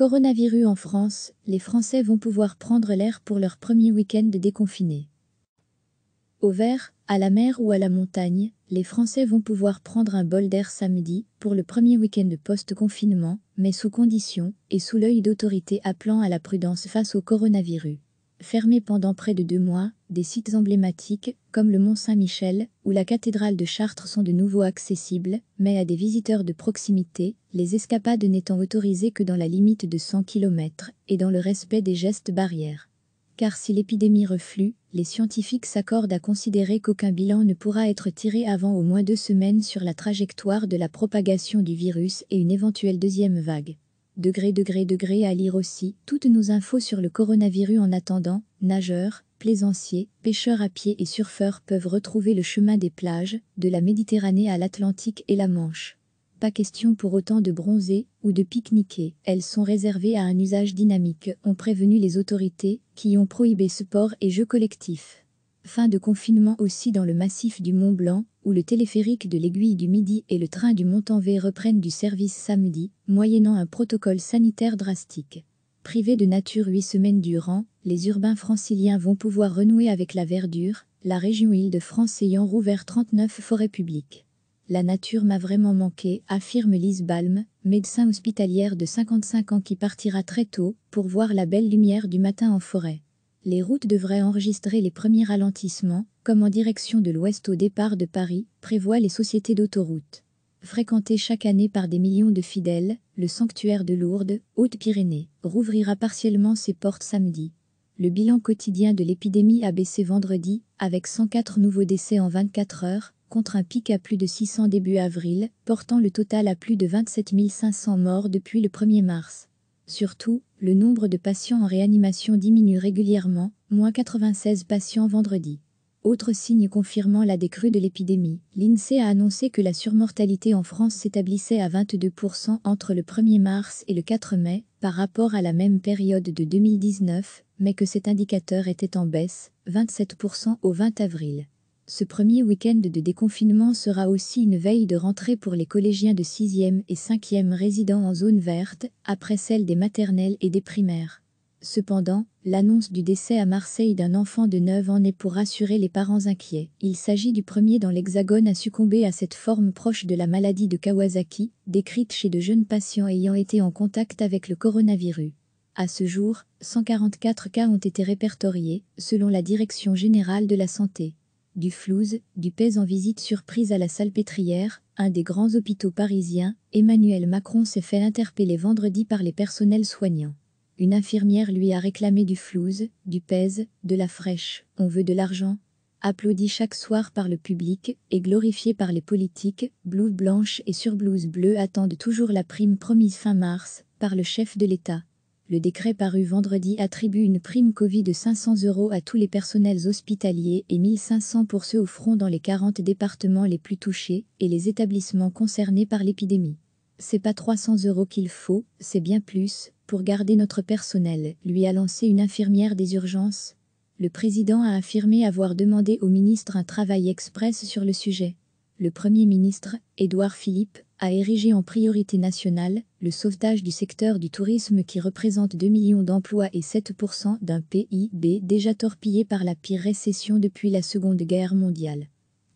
Coronavirus en France, les Français vont pouvoir prendre l'air pour leur premier week-end déconfiné. Au vert, à la mer ou à la montagne, les Français vont pouvoir prendre un bol d'air samedi pour le premier week-end post-confinement, mais sous conditions et sous l'œil d'autorités appelant à la prudence face au coronavirus. Fermés pendant près de deux mois, des sites emblématiques, comme le Mont Saint-Michel ou la cathédrale de Chartres sont de nouveau accessibles, mais à des visiteurs de proximité, les escapades n'étant autorisées que dans la limite de 100 km et dans le respect des gestes barrières. Car si l'épidémie reflue, les scientifiques s'accordent à considérer qu'aucun bilan ne pourra être tiré avant au moins deux semaines sur la trajectoire de la propagation du virus et une éventuelle deuxième vague degré degré degré à lire aussi toutes nos infos sur le coronavirus en attendant, nageurs, plaisanciers, pêcheurs à pied et surfeurs peuvent retrouver le chemin des plages, de la Méditerranée à l'Atlantique et la Manche. Pas question pour autant de bronzer ou de pique-niquer, elles sont réservées à un usage dynamique, ont prévenu les autorités, qui ont prohibé ce port et jeux collectifs. Fin de confinement aussi dans le massif du Mont Blanc, où le téléphérique de l'Aiguille du Midi et le train du mont reprennent du service samedi, moyennant un protocole sanitaire drastique. Privés de nature huit semaines durant, les urbains franciliens vont pouvoir renouer avec la verdure, la région Île-de-France ayant rouvert 39 forêts publiques. La nature m'a vraiment manqué, affirme Lise Balm, médecin hospitalière de 55 ans qui partira très tôt pour voir la belle lumière du matin en forêt les routes devraient enregistrer les premiers ralentissements, comme en direction de l'ouest au départ de Paris, prévoient les sociétés d'autoroutes. Fréquenté chaque année par des millions de fidèles, le sanctuaire de Lourdes, Haute-Pyrénées, rouvrira partiellement ses portes samedi. Le bilan quotidien de l'épidémie a baissé vendredi, avec 104 nouveaux décès en 24 heures, contre un pic à plus de 600 début avril, portant le total à plus de 27 500 morts depuis le 1er mars. Surtout, le nombre de patients en réanimation diminue régulièrement, moins 96 patients vendredi. Autre signe confirmant la décrue de l'épidémie, l'INSEE a annoncé que la surmortalité en France s'établissait à 22% entre le 1er mars et le 4 mai, par rapport à la même période de 2019, mais que cet indicateur était en baisse, 27% au 20 avril. Ce premier week-end de déconfinement sera aussi une veille de rentrée pour les collégiens de 6e et 5e résidant en zone verte, après celle des maternelles et des primaires. Cependant, l'annonce du décès à Marseille d'un enfant de 9 ans est pour rassurer les parents inquiets. Il s'agit du premier dans l'Hexagone à succomber à cette forme proche de la maladie de Kawasaki, décrite chez de jeunes patients ayant été en contact avec le coronavirus. À ce jour, 144 cas ont été répertoriés, selon la Direction générale de la santé du Flouze, du pèse en visite surprise à la Salpêtrière, un des grands hôpitaux parisiens, Emmanuel Macron s'est fait interpeller vendredi par les personnels soignants. Une infirmière lui a réclamé du Flouze, du Pèse, de la fraîche, on veut de l'argent. Applaudi chaque soir par le public et glorifié par les politiques, blouse blanche et surblouse bleue attendent toujours la prime promise fin mars par le chef de l'État le décret paru vendredi attribue une prime Covid de 500 euros à tous les personnels hospitaliers et 1500 pour ceux au front dans les 40 départements les plus touchés et les établissements concernés par l'épidémie. C'est pas 300 euros qu'il faut, c'est bien plus, pour garder notre personnel, lui a lancé une infirmière des urgences. Le président a affirmé avoir demandé au ministre un travail express sur le sujet. Le Premier ministre, Édouard Philippe, a érigé en priorité nationale le sauvetage du secteur du tourisme qui représente 2 millions d'emplois et 7% d'un PIB déjà torpillé par la pire récession depuis la Seconde Guerre mondiale.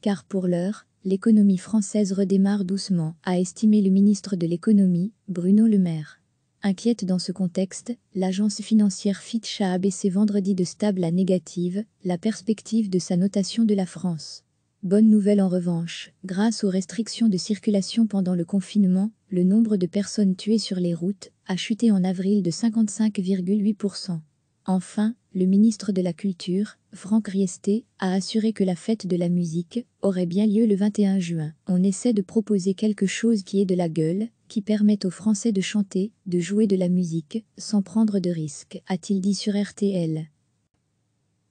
Car pour l'heure, l'économie française redémarre doucement, a estimé le ministre de l'économie, Bruno Le Maire. Inquiète dans ce contexte, l'agence financière Fitch a abaissé vendredi de stable à négative la perspective de sa notation de la France. Bonne nouvelle en revanche, grâce aux restrictions de circulation pendant le confinement, le nombre de personnes tuées sur les routes a chuté en avril de 55,8%. Enfin, le ministre de la Culture, Franck Riester, a assuré que la fête de la musique aurait bien lieu le 21 juin. On essaie de proposer quelque chose qui ait de la gueule, qui permette aux Français de chanter, de jouer de la musique, sans prendre de risques, a-t-il dit sur RTL.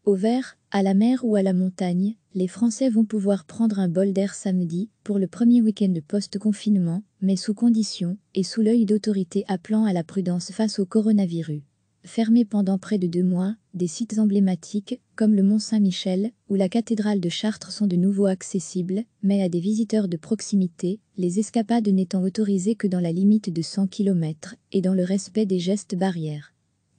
Au vert, à la mer ou à la montagne, les Français vont pouvoir prendre un bol d'air samedi pour le premier week-end de post-confinement, mais sous conditions et sous l'œil d'autorités appelant à la prudence face au coronavirus. Fermés pendant près de deux mois, des sites emblématiques comme le Mont Saint-Michel ou la cathédrale de Chartres sont de nouveau accessibles, mais à des visiteurs de proximité, les escapades n'étant autorisées que dans la limite de 100 km et dans le respect des gestes barrières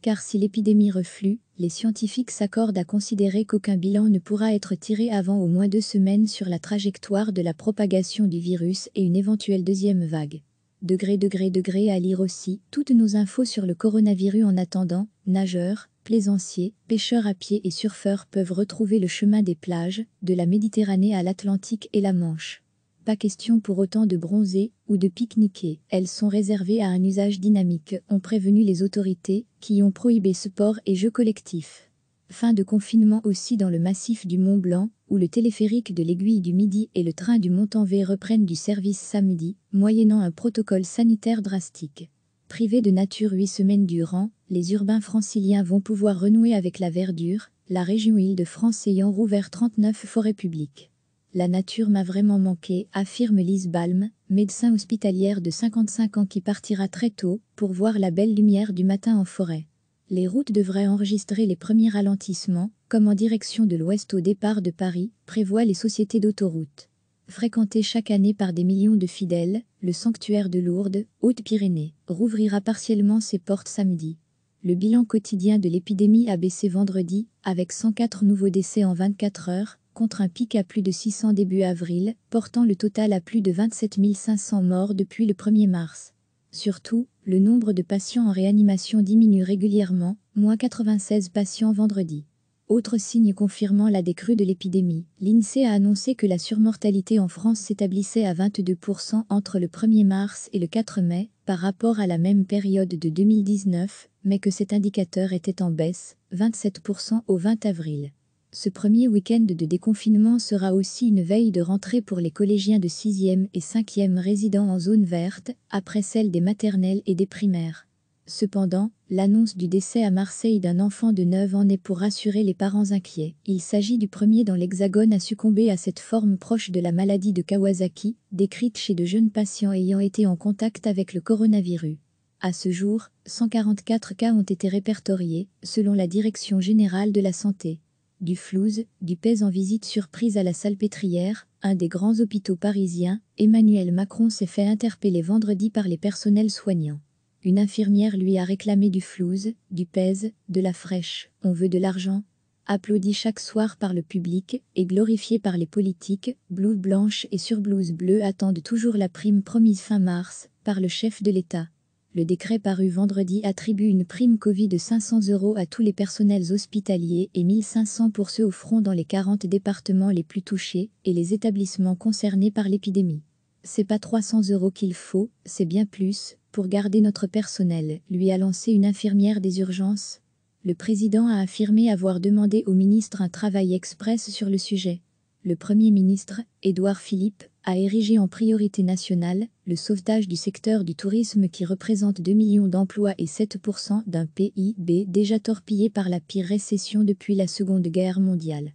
car si l'épidémie reflue, les scientifiques s'accordent à considérer qu'aucun bilan ne pourra être tiré avant au moins deux semaines sur la trajectoire de la propagation du virus et une éventuelle deuxième vague. Degré, degré, degré à lire aussi toutes nos infos sur le coronavirus en attendant, nageurs, plaisanciers, pêcheurs à pied et surfeurs peuvent retrouver le chemin des plages, de la Méditerranée à l'Atlantique et la Manche. Pas question pour autant de bronzer ou de pique-niquer. Elles sont réservées à un usage dynamique, ont prévenu les autorités, qui ont prohibé sport et jeux collectifs. Fin de confinement aussi dans le massif du Mont Blanc, où le téléphérique de l'Aiguille du Midi et le train du mont en reprennent du service samedi, moyennant un protocole sanitaire drastique. Privés de nature huit semaines durant, les urbains franciliens vont pouvoir renouer avec la verdure, la région Île-de-France ayant rouvert 39 forêts publiques. La nature m'a vraiment manqué, affirme Lise Balm, médecin hospitalière de 55 ans qui partira très tôt pour voir la belle lumière du matin en forêt. Les routes devraient enregistrer les premiers ralentissements, comme en direction de l'ouest au départ de Paris, prévoient les sociétés d'autoroutes. Fréquenté chaque année par des millions de fidèles, le sanctuaire de Lourdes, Haute-Pyrénées, rouvrira partiellement ses portes samedi. Le bilan quotidien de l'épidémie a baissé vendredi, avec 104 nouveaux décès en 24 heures, contre un pic à plus de 600 début avril, portant le total à plus de 27 500 morts depuis le 1er mars. Surtout, le nombre de patients en réanimation diminue régulièrement, moins 96 patients vendredi. Autre signe confirmant la décrue de l'épidémie, l'INSEE a annoncé que la surmortalité en France s'établissait à 22% entre le 1er mars et le 4 mai, par rapport à la même période de 2019, mais que cet indicateur était en baisse, 27% au 20 avril. Ce premier week-end de déconfinement sera aussi une veille de rentrée pour les collégiens de 6e et 5e résidant en zone verte, après celle des maternelles et des primaires. Cependant, l'annonce du décès à Marseille d'un enfant de 9 ans est pour rassurer les parents inquiets. Il s'agit du premier dans l'Hexagone à succomber à cette forme proche de la maladie de Kawasaki, décrite chez de jeunes patients ayant été en contact avec le coronavirus. À ce jour, 144 cas ont été répertoriés, selon la Direction générale de la santé du Flouze, du Pèse en visite surprise à la Salpêtrière, un des grands hôpitaux parisiens, Emmanuel Macron s'est fait interpeller vendredi par les personnels soignants. Une infirmière lui a réclamé du Flouze, du Pèse, de la fraîche, on veut de l'argent. Applaudi chaque soir par le public et glorifié par les politiques, blouse blanche et surblouse bleue attendent toujours la prime promise fin mars par le chef de l'État le décret paru vendredi attribue une prime Covid de 500 euros à tous les personnels hospitaliers et 1500 pour ceux au front dans les 40 départements les plus touchés et les établissements concernés par l'épidémie. C'est pas 300 euros qu'il faut, c'est bien plus, pour garder notre personnel, lui a lancé une infirmière des urgences. Le président a affirmé avoir demandé au ministre un travail express sur le sujet. Le Premier ministre, Édouard Philippe, a érigé en priorité nationale le sauvetage du secteur du tourisme qui représente 2 millions d'emplois et 7% d'un PIB déjà torpillé par la pire récession depuis la Seconde Guerre mondiale.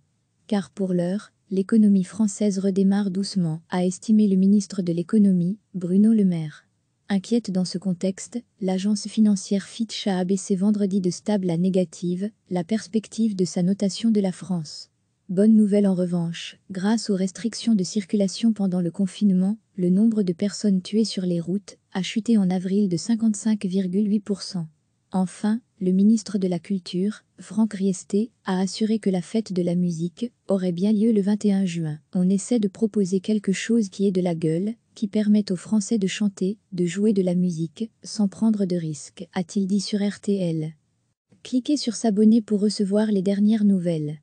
Car pour l'heure, l'économie française redémarre doucement, a estimé le ministre de l'économie, Bruno Le Maire. Inquiète dans ce contexte, l'agence financière Fitch a abaissé vendredi de stable à négative la perspective de sa notation de la France. Bonne nouvelle en revanche, grâce aux restrictions de circulation pendant le confinement, le nombre de personnes tuées sur les routes a chuté en avril de 55,8%. Enfin, le ministre de la Culture, Franck Riester, a assuré que la fête de la musique aurait bien lieu le 21 juin. On essaie de proposer quelque chose qui ait de la gueule, qui permette aux Français de chanter, de jouer de la musique, sans prendre de risques, a-t-il dit sur RTL. Cliquez sur s'abonner pour recevoir les dernières nouvelles.